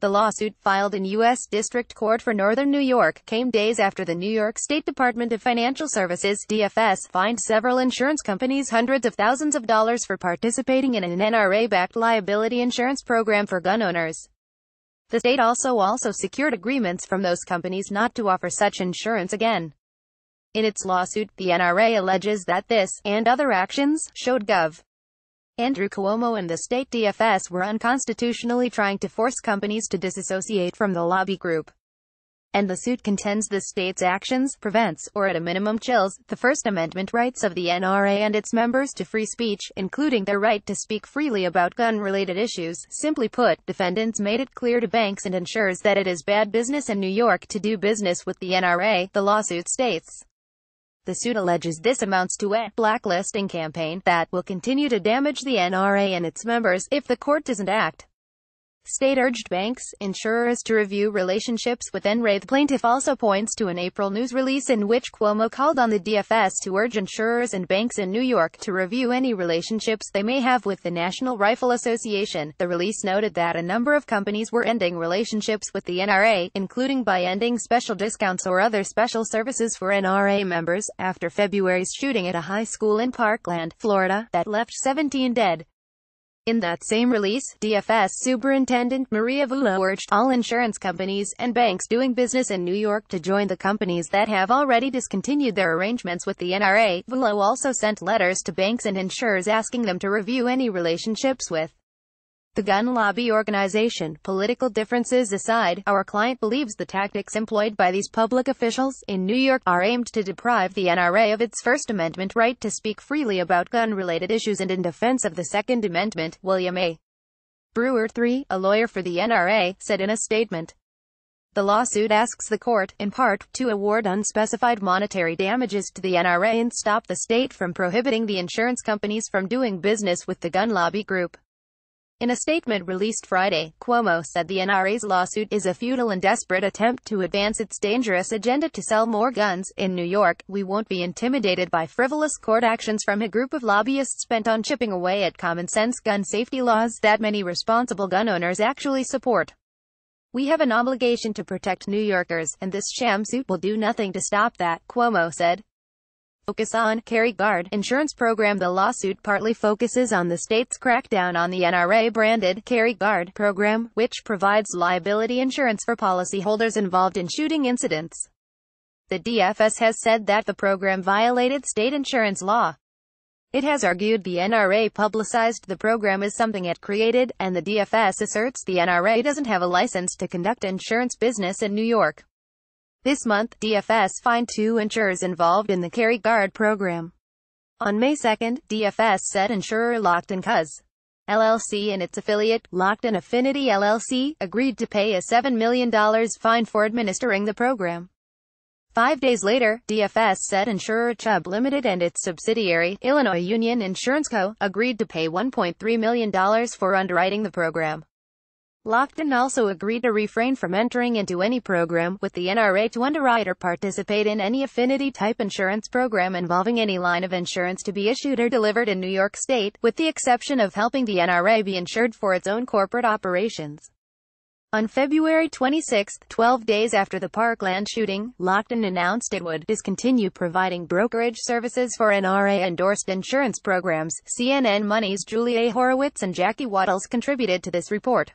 The lawsuit filed in U.S. District Court for Northern New York came days after the New York State Department of Financial Services DFS fined several insurance companies hundreds of thousands of dollars for participating in an NRA-backed liability insurance program for gun owners. The state also also secured agreements from those companies not to offer such insurance again. In its lawsuit, the NRA alleges that this, and other actions, showed Gov. Andrew Cuomo and the state DFS were unconstitutionally trying to force companies to disassociate from the lobby group. And the suit contends the state's actions prevents, or at a minimum chills, the First Amendment rights of the NRA and its members to free speech, including their right to speak freely about gun-related issues. Simply put, defendants made it clear to banks and ensures that it is bad business in New York to do business with the NRA, the lawsuit states. The suit alleges this amounts to a blacklisting campaign that will continue to damage the NRA and its members if the court doesn't act. State urged banks, insurers to review relationships with NRA. The plaintiff also points to an April news release in which Cuomo called on the DFS to urge insurers and banks in New York to review any relationships they may have with the National Rifle Association. The release noted that a number of companies were ending relationships with the NRA, including by ending special discounts or other special services for NRA members, after February's shooting at a high school in Parkland, Florida, that left 17 dead. In that same release, DFS Superintendent Maria Vulo urged all insurance companies and banks doing business in New York to join the companies that have already discontinued their arrangements with the NRA. Vulo also sent letters to banks and insurers asking them to review any relationships with the gun lobby organization, political differences aside, our client believes the tactics employed by these public officials in New York are aimed to deprive the NRA of its First Amendment right to speak freely about gun-related issues and in defense of the Second Amendment, William A. Brewer III, a lawyer for the NRA, said in a statement. The lawsuit asks the court, in part, to award unspecified monetary damages to the NRA and stop the state from prohibiting the insurance companies from doing business with the gun lobby group. In a statement released Friday, Cuomo said the NRA's lawsuit is a futile and desperate attempt to advance its dangerous agenda to sell more guns. In New York, we won't be intimidated by frivolous court actions from a group of lobbyists bent on chipping away at common sense gun safety laws that many responsible gun owners actually support. We have an obligation to protect New Yorkers, and this sham suit will do nothing to stop that, Cuomo said focus on carry guard insurance program. The lawsuit partly focuses on the state's crackdown on the NRA-branded carry guard program, which provides liability insurance for policyholders involved in shooting incidents. The DFS has said that the program violated state insurance law. It has argued the NRA publicized the program as something it created, and the DFS asserts the NRA doesn't have a license to conduct insurance business in New York. This month, DFS fined two insurers involved in the Carry Guard program. On May 2, DFS said insurer Locked Cus because LLC and its affiliate, Locked Affinity LLC, agreed to pay a $7 million fine for administering the program. Five days later, DFS said insurer Chubb Limited and its subsidiary, Illinois Union Insurance Co., agreed to pay $1.3 million for underwriting the program. Lockton also agreed to refrain from entering into any program with the NRA to underwrite or participate in any affinity-type insurance program involving any line of insurance to be issued or delivered in New York State, with the exception of helping the NRA be insured for its own corporate operations. On February 26, 12 days after the Parkland shooting, Lockton announced it would discontinue providing brokerage services for NRA-endorsed insurance programs. CNN Money's Julia Horowitz and Jackie Waddles contributed to this report.